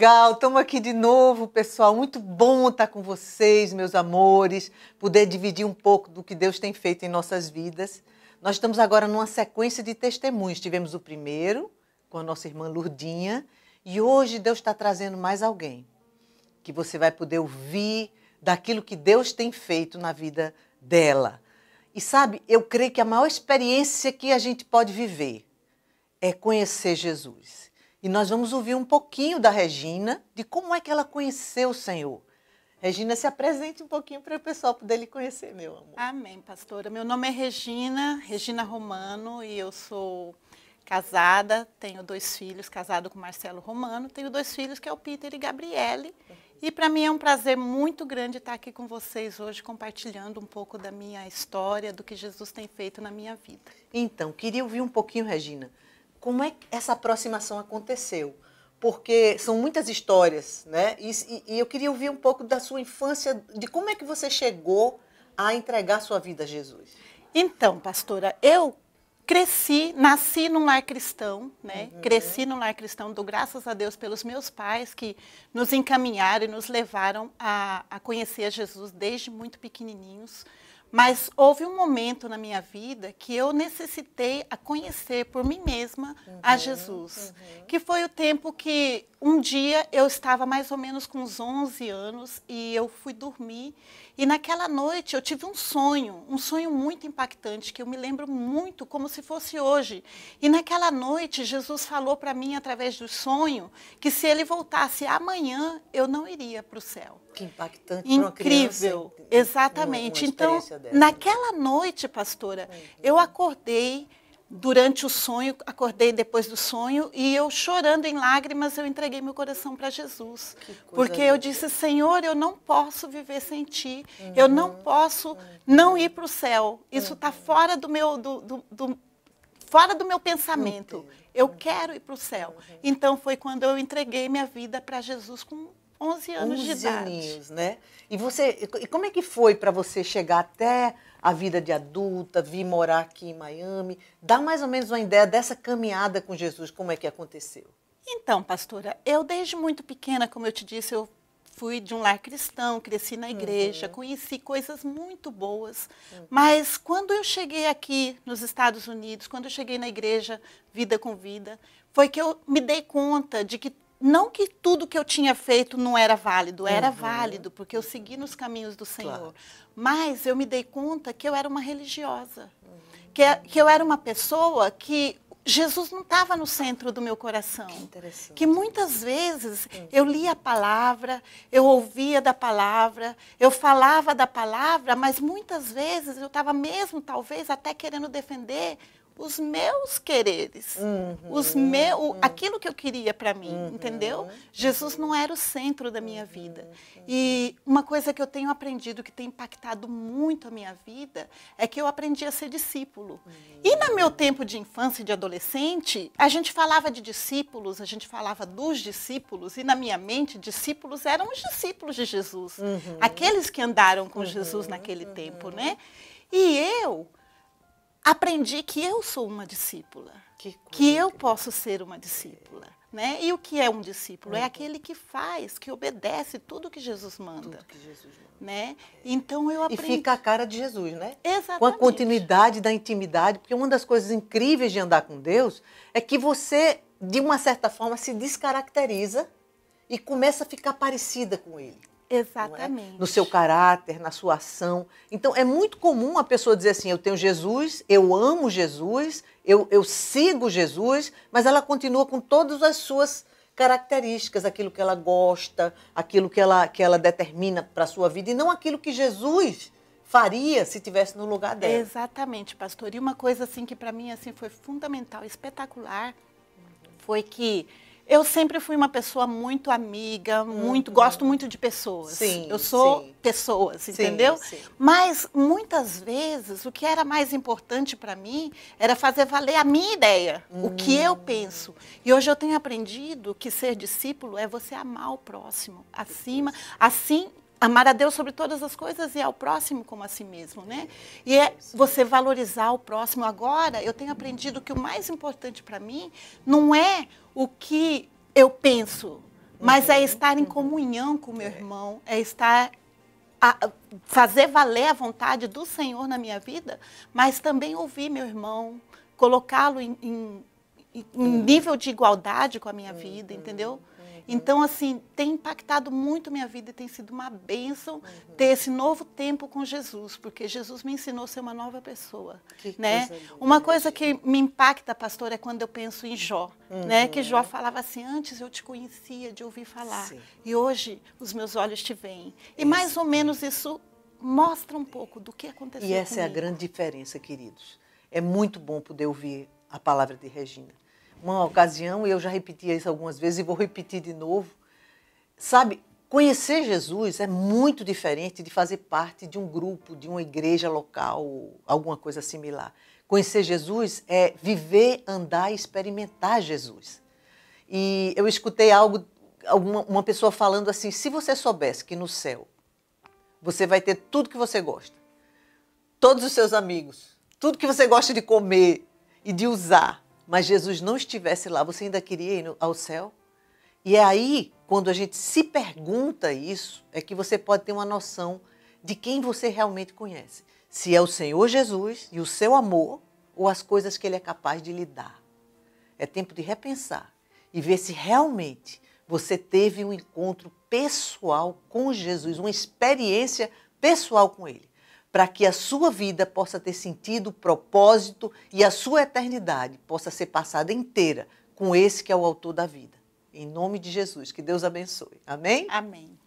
legal, estamos aqui de novo, pessoal. Muito bom estar tá com vocês, meus amores, poder dividir um pouco do que Deus tem feito em nossas vidas. Nós estamos agora numa sequência de testemunhos. Tivemos o primeiro com a nossa irmã Lurdinha e hoje Deus está trazendo mais alguém que você vai poder ouvir daquilo que Deus tem feito na vida dela. E sabe, eu creio que a maior experiência que a gente pode viver é conhecer Jesus e nós vamos ouvir um pouquinho da Regina, de como é que ela conheceu o Senhor. Regina, se apresente um pouquinho para o pessoal poder lhe conhecer, meu amor. Amém, pastora. Meu nome é Regina, Regina Romano, e eu sou casada, tenho dois filhos, casado com Marcelo Romano, tenho dois filhos que é o Peter e Gabriele. E para mim é um prazer muito grande estar aqui com vocês hoje, compartilhando um pouco da minha história, do que Jesus tem feito na minha vida. Então, queria ouvir um pouquinho, Regina, como é que essa aproximação aconteceu? Porque são muitas histórias, né? E, e, e eu queria ouvir um pouco da sua infância, de como é que você chegou a entregar sua vida a Jesus. Então, pastora, eu cresci, nasci num lar cristão, né? Uhum. Cresci num lar cristão, dou graças a Deus pelos meus pais que nos encaminharam e nos levaram a, a conhecer Jesus desde muito pequenininhos. Mas houve um momento na minha vida que eu necessitei a conhecer por mim mesma uhum, a Jesus, uhum. que foi o tempo que um dia eu estava mais ou menos com uns 11 anos e eu fui dormir e naquela noite eu tive um sonho, um sonho muito impactante que eu me lembro muito como se fosse hoje. E naquela noite Jesus falou para mim através do sonho que se ele voltasse amanhã eu não iria para o céu. Que impactante Incrível. Criança, Exatamente. Uma, uma então, dessa. Né? naquela noite, pastora, uhum. eu acordei durante o sonho, acordei depois do sonho e eu chorando em lágrimas, eu entreguei meu coração para Jesus. Porque eu disse, Senhor, eu não posso viver sem Ti, uhum. eu não posso uhum. não ir para o céu. Isso está uhum. fora do meu, do, do, do, fora do meu pensamento. Eu quero ir para o céu. Uhum. Então foi quando eu entreguei minha vida para Jesus com 11 anos 11 de idade. Aninhos, né? E você, e como é que foi para você chegar até a vida de adulta, vir morar aqui em Miami? Dá mais ou menos uma ideia dessa caminhada com Jesus, como é que aconteceu? Então, pastora, eu desde muito pequena, como eu te disse, eu fui de um lar cristão, cresci na igreja, uhum. conheci coisas muito boas. Uhum. Mas quando eu cheguei aqui nos Estados Unidos, quando eu cheguei na igreja Vida com Vida, foi que eu me dei conta de que não que tudo que eu tinha feito não era válido, era uhum. válido, porque eu segui nos caminhos do Senhor. Claro. Mas eu me dei conta que eu era uma religiosa, uhum. que, é, que eu era uma pessoa que Jesus não estava no centro do meu coração. Que, que muitas vezes hum. eu lia a palavra, eu ouvia da palavra, eu falava da palavra, mas muitas vezes eu estava mesmo, talvez, até querendo defender os meus quereres, uhum. os meu, aquilo que eu queria para mim, uhum. entendeu? Jesus não era o centro da minha vida. E uma coisa que eu tenho aprendido que tem impactado muito a minha vida é que eu aprendi a ser discípulo. Uhum. E no meu tempo de infância e de adolescente, a gente falava de discípulos, a gente falava dos discípulos e na minha mente discípulos eram os discípulos de Jesus, uhum. aqueles que andaram com uhum. Jesus naquele tempo, né? E aprendi que eu sou uma discípula, que, que eu posso ser uma discípula. Né? E o que é um discípulo? É uhum. aquele que faz, que obedece tudo que Jesus manda. Tudo que Jesus manda. Né? Então eu aprendi. E fica a cara de Jesus, né? Exatamente. Com a continuidade da intimidade, porque uma das coisas incríveis de andar com Deus é que você, de uma certa forma, se descaracteriza e começa a ficar parecida com Ele. Exatamente. É? No seu caráter, na sua ação. Então, é muito comum a pessoa dizer assim: eu tenho Jesus, eu amo Jesus, eu, eu sigo Jesus, mas ela continua com todas as suas características, aquilo que ela gosta, aquilo que ela, que ela determina para a sua vida, e não aquilo que Jesus faria se tivesse no lugar dela. Exatamente, pastor. E uma coisa assim que para mim assim foi fundamental, espetacular, foi que eu sempre fui uma pessoa muito amiga, muito uhum. gosto muito de pessoas. Sim, eu sou sim. pessoas, entendeu? Sim, sim. Mas muitas vezes o que era mais importante para mim era fazer valer a minha ideia, uhum. o que eu hum. penso. E hoje eu tenho aprendido que ser discípulo é você amar o próximo, acima, assim amar a Deus sobre todas as coisas e ao próximo como a si mesmo, né? E é você valorizar o próximo. Agora, eu tenho aprendido que o mais importante para mim não é o que eu penso, mas é uhum. estar em uhum. comunhão com meu é. irmão, é estar a fazer valer a vontade do Senhor na minha vida, mas também ouvir meu irmão, colocá-lo em, em, em, uhum. nível de igualdade com a minha vida, entendeu? Uhum. Então, assim, tem impactado muito minha vida e tem sido uma bênção uhum. ter esse novo tempo com Jesus, porque Jesus me ensinou a ser uma nova pessoa, que né? Coisa uma coisa que me impacta, pastor, é quando eu penso em Jó, né? uhum. né? Que Jó falava assim, antes eu te conhecia de ouvir falar Sim. e hoje os meus olhos te veem. E mais ou menos isso mostra um pouco do que aconteceu E essa comigo. é a grande diferença, queridos. É muito bom poder ouvir a palavra de Regina uma ocasião, e eu já repeti isso algumas vezes e vou repetir de novo. Sabe, conhecer Jesus é muito diferente de fazer parte de um grupo, de uma igreja local, alguma coisa similar. Conhecer Jesus é viver, andar e experimentar Jesus. E eu escutei algo, alguma, uma pessoa falando assim: se você soubesse que no céu você vai ter tudo que você gosta, todos os seus amigos, tudo que você gosta de comer e de usar, mas Jesus não estivesse lá, você ainda queria ir ao céu? E é aí, quando a gente se pergunta isso, é que você pode ter uma noção de quem você realmente conhece. Se é o Senhor Jesus e o seu amor, ou as coisas que ele é capaz de lhe dar. É tempo de repensar e ver se realmente você teve um encontro pessoal com Jesus, uma experiência pessoal com ele para que a sua vida possa ter sentido, propósito e a sua eternidade possa ser passada inteira com esse que é o autor da vida. Em nome de Jesus, que Deus abençoe. Amém? Amém.